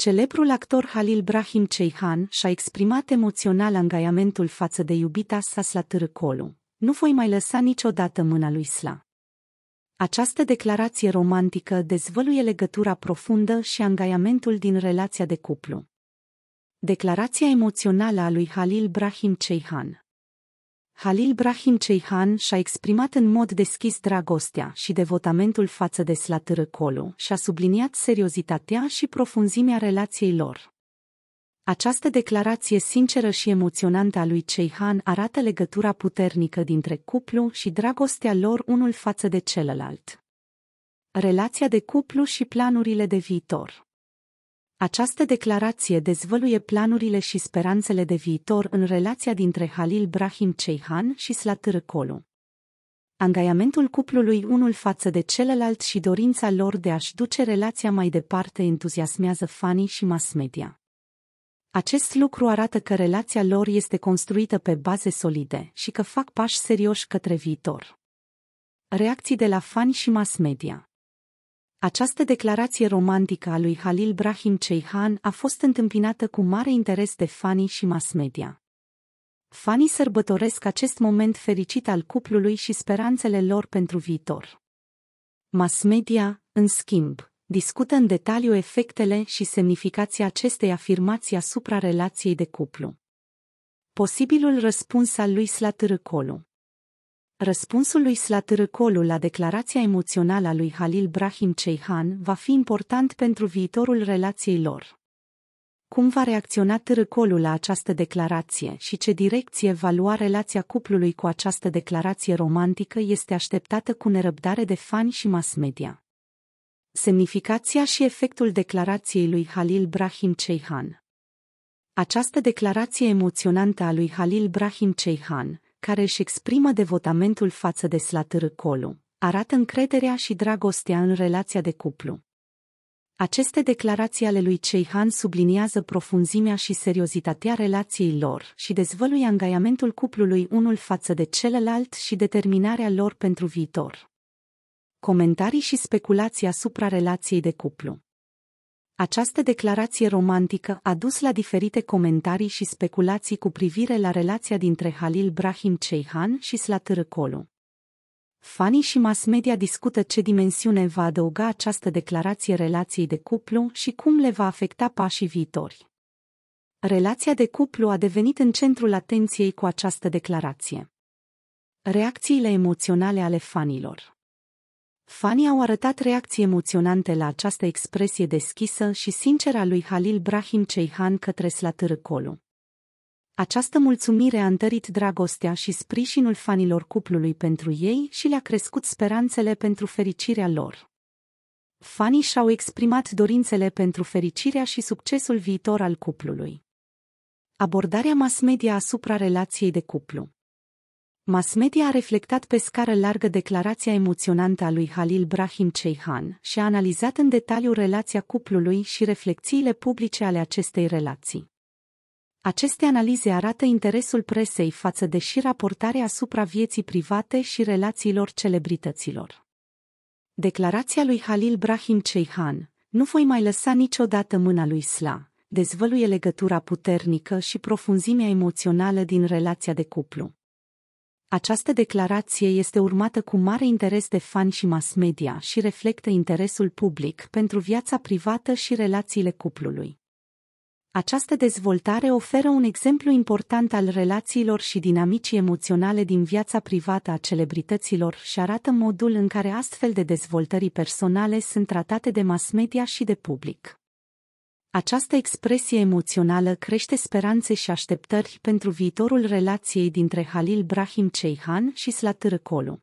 Celebrul actor Halil Brahim Ceihan și-a exprimat emoțional angajamentul față de iubita sa Slatârcolu. Nu voi mai lăsa niciodată mâna lui Sla. Această declarație romantică dezvăluie legătura profundă și angajamentul din relația de cuplu. Declarația emoțională a lui Halil Brahim Ceihan Halil Brahim Ceihan și-a exprimat în mod deschis dragostea și devotamentul față de colu, și a subliniat seriozitatea și profunzimea relației lor. Această declarație sinceră și emoționantă a lui Ceihan arată legătura puternică dintre cuplu și dragostea lor unul față de celălalt. Relația de cuplu și planurile de viitor această declarație dezvăluie planurile și speranțele de viitor în relația dintre Halil Brahim Ceihan și Slatâr Colu. Angajamentul cuplului unul față de celălalt și dorința lor de a-și duce relația mai departe entuziasmează fanii și mass media. Acest lucru arată că relația lor este construită pe baze solide și că fac pași serioși către viitor. Reacții de la fani și mass media această declarație romantică a lui Halil Brahim Ceihan a fost întâmpinată cu mare interes de fanii și mass media. Fanii sărbătoresc acest moment fericit al cuplului și speranțele lor pentru viitor. Mass media, în schimb, discută în detaliu efectele și semnificația acestei afirmații asupra relației de cuplu. Posibilul răspuns al lui Slatârcolu Răspunsul lui Slatărăcolu la declarația emoțională a lui Halil Brahim Ceihan va fi important pentru viitorul relației lor. Cum va reacționa Târâcolu la această declarație și ce direcție va lua relația cuplului cu această declarație romantică este așteptată cu nerăbdare de fani și mass media. Semnificația și efectul declarației lui Halil Brahim Ceihan această declarație emoționantă a lui Halil Brahim Ceihan, care își exprimă devotamentul față de colu, arată încrederea și dragostea în relația de cuplu. Aceste declarații ale lui Han subliniază profunzimea și seriozitatea relației lor și dezvăluie angajamentul cuplului unul față de celălalt și determinarea lor pentru viitor. Comentarii și speculații asupra relației de cuplu această declarație romantică a dus la diferite comentarii și speculații cu privire la relația dintre Halil Brahim Ceihan și Colu. Fanii și mass media discută ce dimensiune va adăuga această declarație relației de cuplu și cum le va afecta pașii viitori. Relația de cuplu a devenit în centrul atenției cu această declarație. Reacțiile emoționale ale fanilor Fanii au arătat reacții emoționante la această expresie deschisă și sinceră a lui Halil Brahim Ceihan către Slatârcolu. Această mulțumire a întărit dragostea și sprijinul fanilor cuplului pentru ei și le-a crescut speranțele pentru fericirea lor. Fanii și-au exprimat dorințele pentru fericirea și succesul viitor al cuplului. Abordarea mass media asupra relației de cuplu Mass media a reflectat pe scară largă declarația emoționantă a lui Halil Brahim Ceihan și a analizat în detaliu relația cuplului și reflexiile publice ale acestei relații. Aceste analize arată interesul presei față de și raportarea asupra vieții private și relațiilor celebrităților. Declarația lui Halil Brahim Ceihan, nu voi mai lăsa niciodată mâna lui Sla, dezvăluie legătura puternică și profunzimea emoțională din relația de cuplu. Această declarație este urmată cu mare interes de fani și mass media și reflectă interesul public pentru viața privată și relațiile cuplului. Această dezvoltare oferă un exemplu important al relațiilor și dinamicii emoționale din viața privată a celebrităților și arată modul în care astfel de dezvoltări personale sunt tratate de mass media și de public. Această expresie emoțională crește speranțe și așteptări pentru viitorul relației dintre Halil Brahim Ceihan și Slatârcolu.